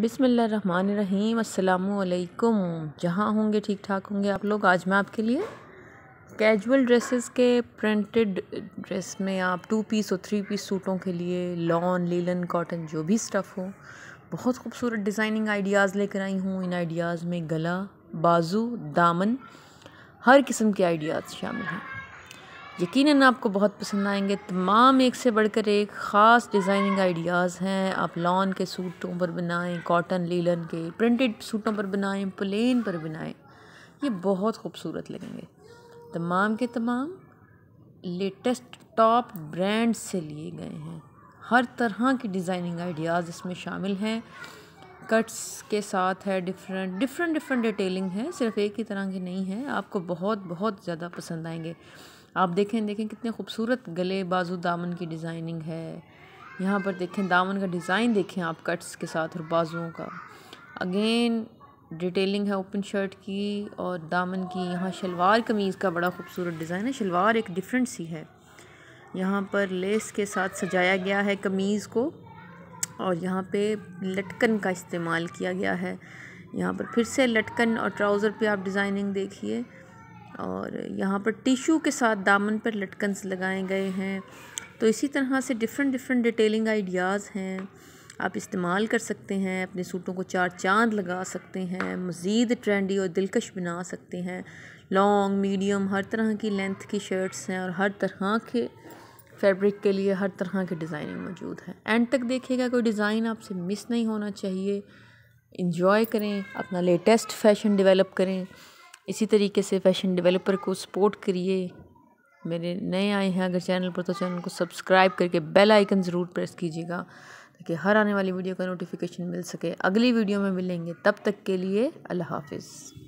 बिसमीम अल्लाम जहाँ होंगे ठीक ठाक होंगे आप लोग आज मैं आपके लिए कैजुअल ड्रेसेस के प्रिंटेड ड्रेस में आप टू पीस और थ्री पीस सूटों के लिए लॉन लीलन कॉटन जो भी स्टफ़ हो बहुत खूबसूरत डिज़ाइनिंग आइडियाज़ लेकर आई हूँ इन आइडियाज़ में गला बाजू दामन हर किस्म के आइडियाज़ शामिल हैं यकीन आपको बहुत पसंद आएंगे तमाम एक से बढ़कर एक ख़ास डिज़ाइनिंग आइडियाज़ हैं आप लॉन के सूटों पर बनाएं कॉटन लीलन के प्रिंटेड सूटों पर बनाएं प्लेन पर बनाएं ये बहुत खूबसूरत लगेंगे तमाम के तमाम लेटेस्ट टॉप ब्रांड से लिए गए हैं हर तरह की डिज़ाइनिंग आइडियाज़ इसमें शामिल हैं कट्स के साथ है डिफरेंट डिफरेंट डिफरेंट डिटेलिंग है सिर्फ एक ही तरह की नहीं है आपको बहुत बहुत ज़्यादा पसंद आएंगे आप देखें देखें कितने खूबसूरत गले बाजू दामन की डिज़ाइनिंग है यहाँ पर देखें दामन का डिज़ाइन देखें आप कट्स के साथ और बाजुओं का अगेन डिटेलिंग है ओपन शर्ट की और दामन की यहाँ शलवार कमीज़ का बड़ा खूबसूरत डिज़ाइन है शलवार एक डिफरेंट सी है यहाँ पर लेस के साथ सजाया गया है कमीज़ को और यहाँ पे लटकन का इस्तेमाल किया गया है यहाँ पर फिर से लटकन और ट्राउज़र पे आप डिज़ाइनिंग देखिए और यहाँ पर टिशू के साथ दामन पर लटकन्स लगाए गए हैं तो इसी तरह से डिफरेंट डिफरेंट डिटेलिंग आइडियाज़ हैं आप इस्तेमाल कर सकते हैं अपने सूटों को चार चांद लगा सकते हैं मज़ीद ट्रेंडी और दिलकश बना सकते हैं लॉन्ग मीडियम हर तरह की लेंथ की शर्ट्स हैं और हर तरह के फैब्रिक के लिए हर तरह के डिज़ाइनिंग मौजूद है एंड तक देखिएगा कोई डिज़ाइन आपसे मिस नहीं होना चाहिए इन्जॉय करें अपना लेटेस्ट फैशन डिवेलप करें इसी तरीके से फैशन डेवलपर को सपोर्ट करिए मेरे नए आए हैं अगर चैनल पर तो चैनल को सब्सक्राइब करके बेल आइकन ज़रूर प्रेस कीजिएगा ताकि हर आने वाली वीडियो का नोटिफिकेशन मिल सके अगली वीडियो में मिलेंगे तब तक के लिए अल्लाह हाफिज़